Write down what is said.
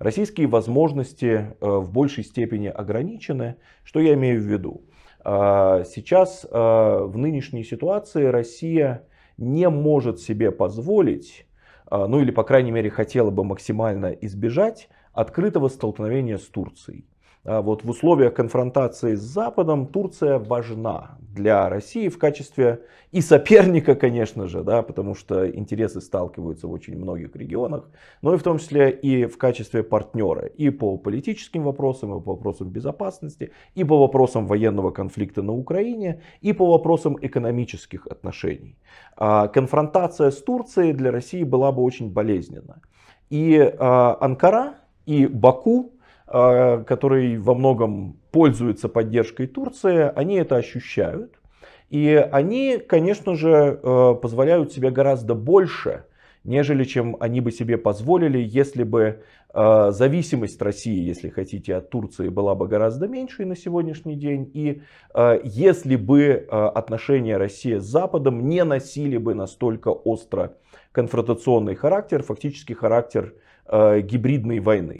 Российские возможности э, в большей степени ограничены. Что я имею в виду? А, сейчас э, в нынешней ситуации Россия не может себе позволить, а, ну или по крайней мере хотела бы максимально избежать открытого столкновения с Турцией. А вот в условиях конфронтации с Западом Турция важна для России в качестве и соперника, конечно же, да, потому что интересы сталкиваются в очень многих регионах, но и в том числе и в качестве партнера и по политическим вопросам, и по вопросам безопасности, и по вопросам военного конфликта на Украине, и по вопросам экономических отношений. А конфронтация с Турцией для России была бы очень болезненна. И а, Анкара, и Баку а, который во многом пользуется поддержкой Турции, они это ощущают. И они, конечно же, а, позволяют себе гораздо больше, нежели чем они бы себе позволили, если бы а, зависимость России, если хотите, от Турции была бы гораздо меньшей на сегодняшний день, и если бы отношения России с Западом не носили бы настолько остро конфронтационный характер, фактически характер гибридной войны.